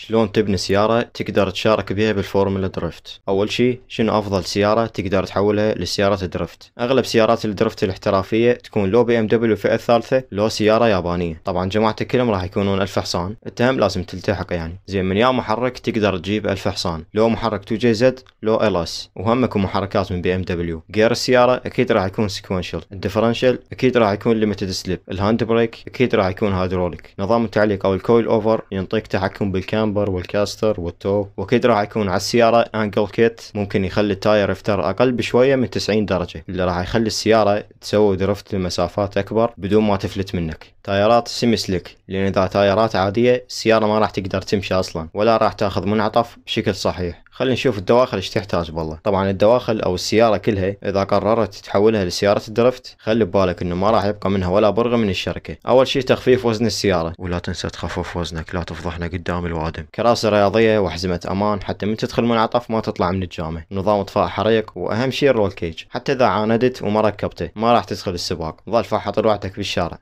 شلون تبني سيارة تقدر تشارك بها بالفورمولا درفت أول شي شنو أفضل سيارة تقدر تحولها لسيارة درفت أغلب سيارات الدرفت الاحترافية تكون لو بي ام دبليو فئة الثالثة لو سيارة يابانية طبعا جماعة كلهم راح يكونون ألف حصان انت هم لازم تلتحق يعني زين من يا محرك تقدر تجيب ألف حصان لو محرك 2 جي زد لو ال اس اكو محركات من بي ام دبليو جير السيارة أكيد راح يكون سيكونشال الديفرنشال أكيد راح يكون ليمتد سليب الهاند بريك أكيد راح يكون هيدروليك نظام التعليق أو الكويل أوفر ينطيك تحكم بالكامل الكامبر والكاستر والتو واكيد راح يكون على السيارة انجل كيت ممكن يخلي التاير يفتر اقل بشوية من 90 درجة اللي راح يخلي السيارة تسوي درفت لمسافات اكبر بدون ما تفلت منك تايرات سيمسلك لان اذا تايرات عادية السيارة ما راح تقدر تمشي اصلا ولا راح تاخذ منعطف بشكل صحيح خلينا نشوف الدواخل ايش تحتاج بالله طبعا الدواخل او السيارة كلها اذا قررت تحولها لسيارة درفت خلي ببالك انه ما راح يبقى منها ولا برغة من الشركة اول شيء تخفيف وزن السيارة ولا تنسى تخفف وزنك لا تفضحنا قدام الوادم كراسي رياضية وحزمة امان حتى من تدخل منعطف ما تطلع من الجامع نظام اطفاء حريق واهم شيء الرول كيج حتى اذا عاندت وما ركبته ما راح تدخل السباق ظل فحط لوحدك بالشارع